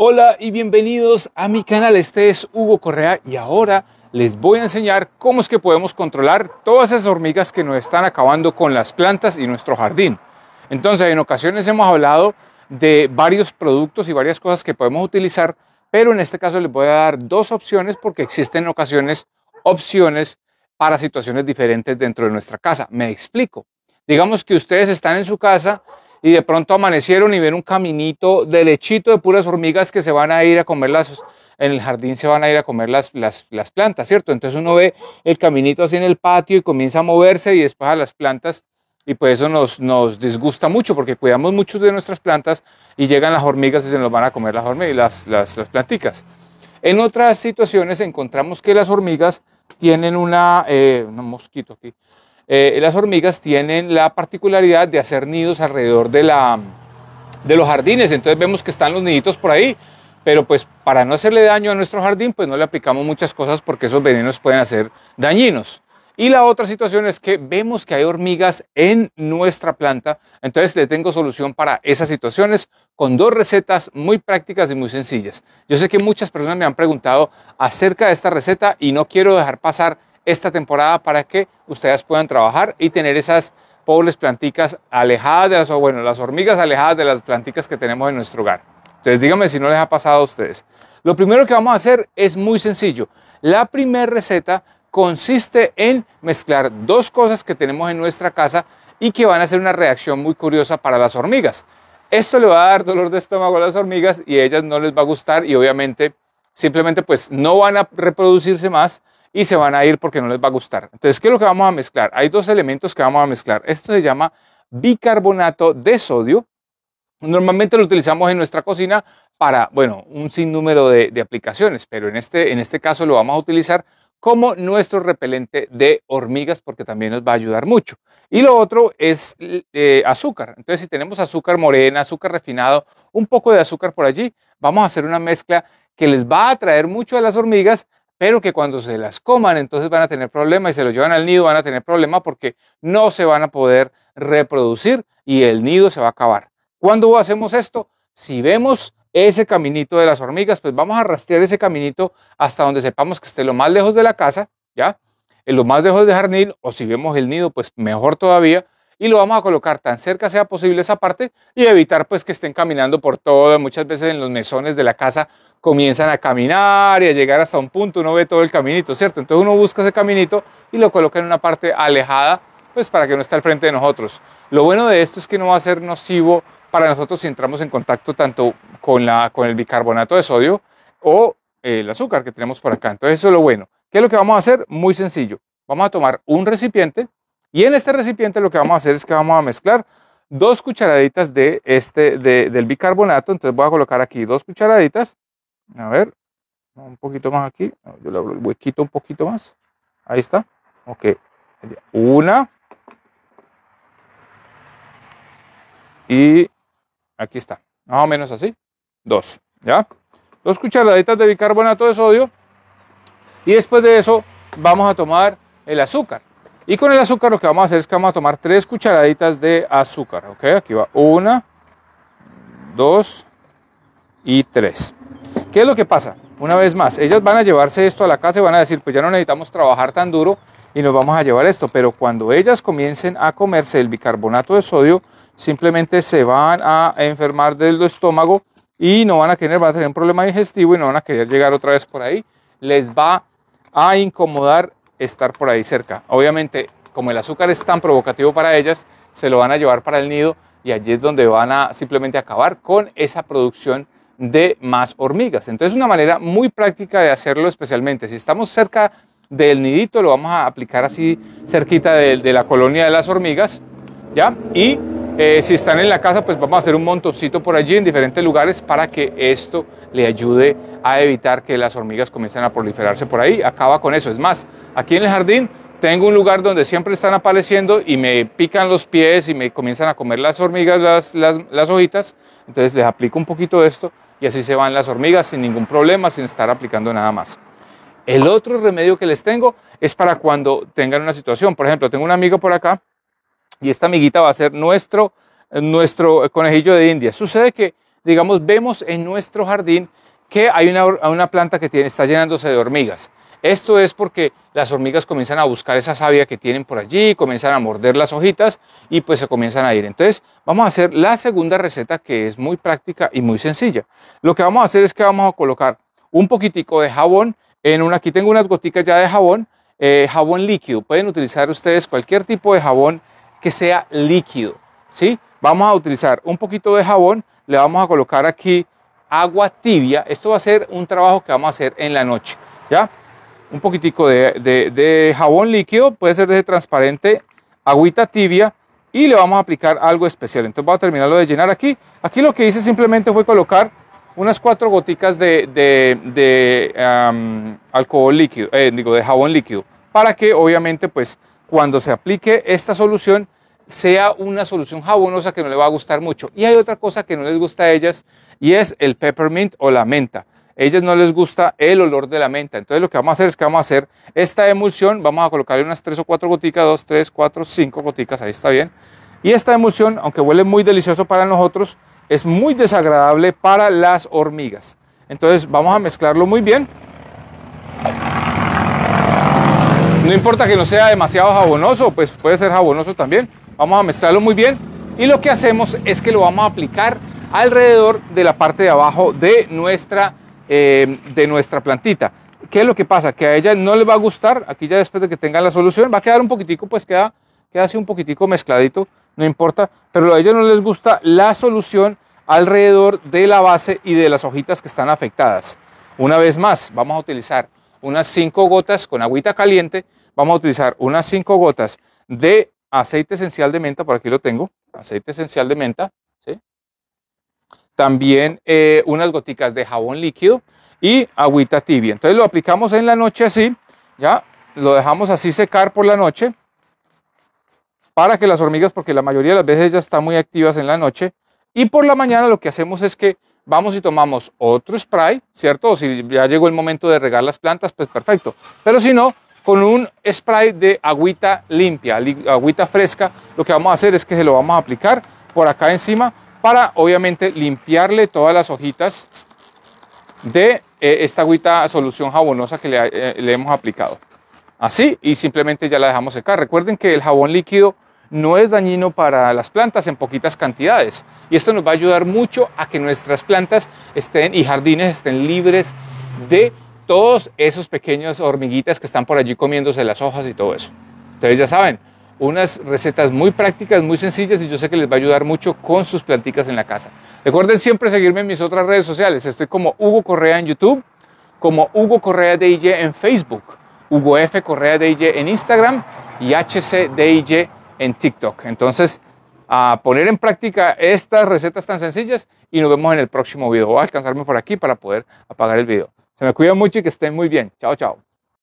Hola y bienvenidos a mi canal, este es Hugo Correa y ahora les voy a enseñar cómo es que podemos controlar todas esas hormigas que nos están acabando con las plantas y nuestro jardín. Entonces en ocasiones hemos hablado de varios productos y varias cosas que podemos utilizar, pero en este caso les voy a dar dos opciones porque existen en ocasiones opciones para situaciones diferentes dentro de nuestra casa. Me explico. Digamos que ustedes están en su casa y de pronto amanecieron y ven un caminito de lechito de puras hormigas que se van a ir a comer las, en el jardín se van a ir a comer las, las, plantas, ¿cierto? Entonces uno ve el caminito así en el patio y comienza a moverse y después a las plantas y pues eso nos, nos disgusta mucho porque cuidamos mucho de nuestras plantas y llegan las hormigas y se nos van a comer las hormigas, las, las, planticas. En otras situaciones encontramos que las hormigas tienen una, eh, un mosquito aquí, eh, las hormigas tienen la particularidad de hacer nidos alrededor de, la, de los jardines, entonces vemos que están los niditos por ahí, pero pues para no hacerle daño a nuestro jardín, pues no le aplicamos muchas cosas porque esos venenos pueden hacer dañinos. Y la otra situación es que vemos que hay hormigas en nuestra planta, entonces le tengo solución para esas situaciones con dos recetas muy prácticas y muy sencillas. Yo sé que muchas personas me han preguntado acerca de esta receta y no quiero dejar pasar esta temporada para que ustedes puedan trabajar y tener esas pobres planticas alejadas de las, bueno, las hormigas alejadas de las planticas que tenemos en nuestro hogar. Entonces díganme si no les ha pasado a ustedes. Lo primero que vamos a hacer es muy sencillo. La primera receta consiste en mezclar dos cosas que tenemos en nuestra casa y que van a hacer una reacción muy curiosa para las hormigas. Esto le va a dar dolor de estómago a las hormigas y a ellas no les va a gustar y obviamente simplemente pues no van a reproducirse más y se van a ir porque no les va a gustar. Entonces, ¿qué es lo que vamos a mezclar? Hay dos elementos que vamos a mezclar. Esto se llama bicarbonato de sodio. Normalmente lo utilizamos en nuestra cocina para, bueno, un sinnúmero de, aplicaciones, pero en este, en este caso lo vamos a utilizar como nuestro repelente de hormigas porque también nos va a ayudar mucho. Y lo otro es eh, azúcar. Entonces, si tenemos azúcar morena, azúcar refinado, un poco de azúcar por allí, vamos a hacer una mezcla que les va a atraer mucho a las hormigas pero que cuando se las coman entonces van a tener problemas y se los llevan al nido van a tener problemas porque no se van a poder reproducir y el nido se va a acabar. ¿Cuándo hacemos esto? Si vemos ese caminito de las hormigas, pues vamos a rastrear ese caminito hasta donde sepamos que esté lo más lejos de la casa, ¿ya? En eh, lo más lejos del jardín o si vemos el nido, pues mejor todavía y lo vamos a colocar tan cerca sea posible esa parte y evitar pues que estén caminando por todo. Muchas veces en los mesones de la casa comienzan a caminar y a llegar hasta un punto, uno ve todo el caminito, ¿cierto? Entonces uno busca ese caminito y lo coloca en una parte alejada pues para que no esté al frente de nosotros. Lo bueno de esto es que no va a ser nocivo para nosotros si entramos en contacto tanto con, la, con el bicarbonato de sodio o el azúcar que tenemos por acá. Entonces eso es lo bueno. ¿Qué es lo que vamos a hacer? Muy sencillo. Vamos a tomar un recipiente y en este recipiente lo que vamos a hacer es que vamos a mezclar dos cucharaditas de este, del bicarbonato. Entonces voy a colocar aquí dos cucharaditas. A ver, un poquito más aquí. Yo le abro el huequito un poquito más. Ahí está. Ok. Una. Y aquí está. Más o menos así. Dos. ¿Ya? Dos cucharaditas de bicarbonato de sodio. Y después de eso vamos a tomar el azúcar. Y con el azúcar lo que vamos a hacer es que vamos a tomar tres cucharaditas de azúcar. Aquí va una, dos y tres. ¿Qué es lo que pasa? Una vez más, ellas van a llevarse esto a la casa y van a decir, pues ya no necesitamos trabajar tan duro y nos vamos a llevar esto. Pero cuando ellas comiencen a comerse el bicarbonato de sodio, simplemente se van a enfermar del estómago y no van a querer, van a tener un problema digestivo y no van a querer llegar otra vez por ahí. Les va a incomodar estar por ahí cerca. Obviamente, como el azúcar es tan provocativo para ellas, se lo van a llevar para el nido y allí es donde van a simplemente acabar con esa producción de más hormigas. Entonces, una manera muy práctica de hacerlo, especialmente si estamos cerca del nidito, lo vamos a aplicar así cerquita de, de la colonia de las hormigas, ¿ya? Y eh, si están en la casa, pues vamos a hacer un montoncito por allí en diferentes lugares para que esto le ayude a evitar que las hormigas comiencen a proliferarse por ahí. Acaba con eso. Es más, aquí en el jardín tengo un lugar donde siempre están apareciendo y me pican los pies y me comienzan a comer las hormigas, las, las, las hojitas. Entonces les aplico un poquito de esto y así se van las hormigas sin ningún problema, sin estar aplicando nada más. El otro remedio que les tengo es para cuando tengan una situación. Por ejemplo, tengo un amigo por acá y esta amiguita va a ser nuestro, eh, nuestro eh, conejillo de India. Sucede que, digamos, vemos en nuestro jardín que hay una, planta que tiene, está llenándose de hormigas. Esto es porque las hormigas comienzan a buscar esa savia que tienen por allí, comienzan a morder las hojitas y pues se comienzan a ir. Entonces vamos a hacer la segunda receta que es muy práctica y muy sencilla. Lo que vamos a hacer es que vamos a colocar un poquitico de jabón en una, aquí tengo unas goticas ya de jabón, eh, jabón líquido. Pueden utilizar ustedes cualquier tipo de jabón que sea líquido, ¿sí? Vamos a utilizar un poquito de jabón, le vamos a colocar aquí agua tibia. Esto va a ser un trabajo que vamos a hacer en la noche, ¿ya? Un poquitico de, jabón líquido, puede ser de transparente, agüita tibia y le vamos a aplicar algo especial. Entonces voy a terminarlo de llenar aquí. Aquí lo que hice simplemente fue colocar unas cuatro goticas de, de, alcohol líquido, eh, digo, de jabón líquido, para que obviamente pues cuando se aplique esta solución sea una solución jabonosa que no le va a gustar mucho. Y hay otra cosa que no les gusta a ellas y es el peppermint o la menta. ellas no les gusta el olor de la menta. Entonces lo que vamos a hacer es que vamos a hacer esta emulsión, vamos a colocarle unas 3 o 4 goticas, 2, 3, 4, 5 goticas, ahí está bien. Y esta emulsión, aunque huele muy delicioso para nosotros, es muy desagradable para las hormigas. Entonces vamos a mezclarlo muy bien. No importa que no sea demasiado jabonoso, pues puede ser jabonoso también. Vamos a mezclarlo muy bien y lo que hacemos es que lo vamos a aplicar alrededor de la parte de abajo de nuestra, eh, de nuestra plantita. ¿Qué es lo que pasa? Que a ella no le va a gustar, aquí ya después de que tenga la solución, va a quedar un poquitico, pues queda, queda así un poquitico mezcladito, no importa, pero a ella no les gusta la solución alrededor de la base y de las hojitas que están afectadas. Una vez más, vamos a utilizar unas 5 gotas con agüita caliente. Vamos a utilizar unas 5 gotas de aceite esencial de menta, por aquí lo tengo, aceite esencial de menta. También eh, unas goticas de jabón líquido y agüita tibia. Entonces lo aplicamos en la noche así, ya lo dejamos así secar por la noche para que las hormigas, porque la mayoría de las veces ya están muy activas en la noche, y por la mañana lo que hacemos es que vamos y tomamos otro spray, ¿cierto? si ya llegó el momento de regar las plantas, pues perfecto. Pero si no, con un spray de agüita limpia, agüita fresca, lo que vamos a hacer es que se lo vamos a aplicar por acá encima para obviamente limpiarle todas las hojitas de eh, esta agüita solución jabonosa que eh, le hemos aplicado. Así y simplemente ya la dejamos secar. Recuerden que el jabón líquido no es dañino para las plantas en poquitas cantidades. Y esto nos va a ayudar mucho a que nuestras plantas estén y jardines estén libres de todos esos pequeños hormiguitas que están por allí comiéndose las hojas y todo eso. Ustedes ya saben, unas recetas muy prácticas, muy sencillas y yo sé que les va a ayudar mucho con sus plantitas en la casa. Recuerden siempre seguirme en mis otras redes sociales. Estoy como Hugo Correa en YouTube, como Hugo Correa DJ en Facebook, Hugo F. Correa DJ en Instagram y HC J en TikTok. Entonces, a poner en práctica estas recetas tan sencillas y nos vemos en el próximo video. Voy a alcanzarme por aquí para poder apagar el video. Se me cuida mucho y que estén muy bien. Chao, chao.